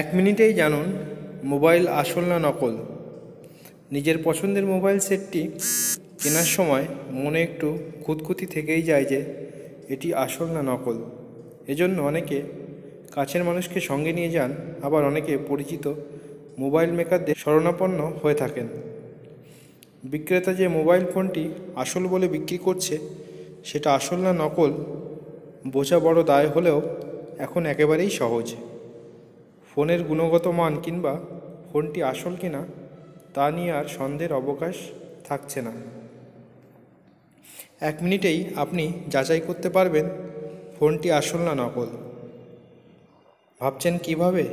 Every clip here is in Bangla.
এক মিনিটেই জানুন মোবাইল আসল না নকল নিজের পছন্দের মোবাইল সেটটি কেনার সময় মনে একটু খুঁতখুতি থেকেই যায় যে এটি আসল না নকল এজন্য অনেকে কাছের মানুষকে সঙ্গে নিয়ে যান আবার অনেকে পরিচিত মোবাইল মেকারদের শরণাপন্ন হয়ে থাকেন বিক্রেতা যে মোবাইল ফোনটি আসল বলে বিক্রি করছে সেটা আসল না নকল বোঝা বড় দায় হলেও এখন একেবারেই সহজ ফোনের গুণগত মান কিংবা ফোনটি আসল কিনা তা নিয়ে আর সন্দেহের অবকাশ থাকছে না এক মিনিটেই আপনি যাচাই করতে পারবেন ফোনটি আসল না নকল ভাবছেন কিভাবে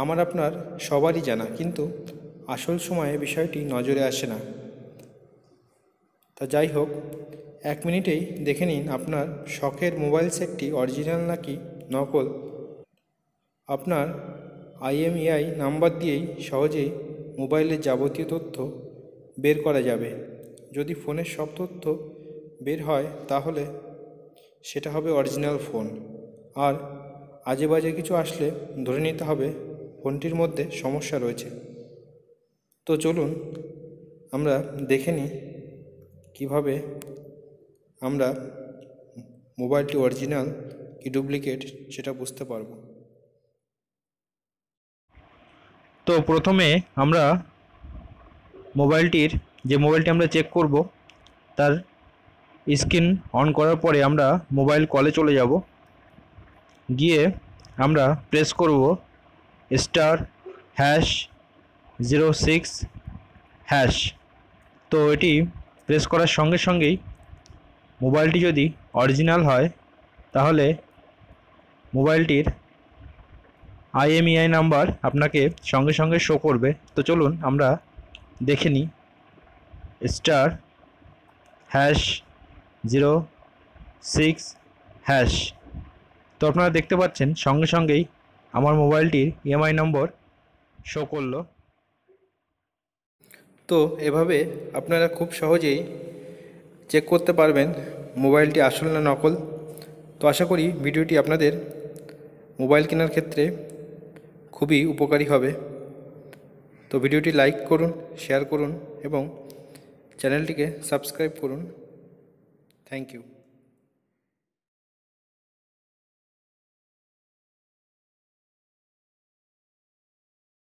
আমার আপনার সবারই জানা কিন্তু আসল সময়ে বিষয়টি নজরে আসে না তা যাই হোক এক মিনিটেই দেখে নিন আপনার শখের মোবাইল সেটটি অরিজিনাল নাকি নকল আপনার আইএমইআই নাম্বার দিয়েই সহজেই মোবাইলের যাবতীয় তথ্য বের করা যাবে যদি ফোনের সব তথ্য বের হয় তাহলে সেটা হবে অরিজিনাল ফোন আর আজে বাজে কিছু আসলে ধরে নিতে হবে ফোনটির মধ্যে সমস্যা রয়েছে তো চলুন আমরা দেখে নিই কীভাবে আমরা মোবাইলটি অরিজিনাল কি ডুপ্লিকেট সেটা বুঝতে পারবো তো প্রথমে আমরা মোবাইলটির যে মোবাইলটি আমরা চেক করব তার স্ক্রিন অন করার পরে আমরা মোবাইল কলে চলে যাব গিয়ে আমরা প্রেস করব star hash zero six hash তো এটি প্রেস করার সঙ্গে সঙ্গেই মোবাইলটি যদি অরিজিনাল হয় তাহলে মোবাইলটির আইএমইআই নাম্বার e আপনাকে সঙ্গে সঙ্গে শো করবে তো চলুন আমরা দেখে নিই star hash zero six hash তো আপনারা দেখতে পাচ্ছেন সঙ্গে সঙ্গেই আমার মোবাইলটির ইএমআই নম্বর শো করলো তো এভাবে আপনারা খুব সহজেই চেক করতে পারবেন মোবাইলটি আসল না নকল তো আশা করি ভিডিওটি আপনাদের মোবাইল কেনার ক্ষেত্রে খুবই উপকারী হবে তো ভিডিওটি লাইক করুন শেয়ার করুন এবং চ্যানেলটিকে সাবস্ক্রাইব করুন থ্যাংক ইউ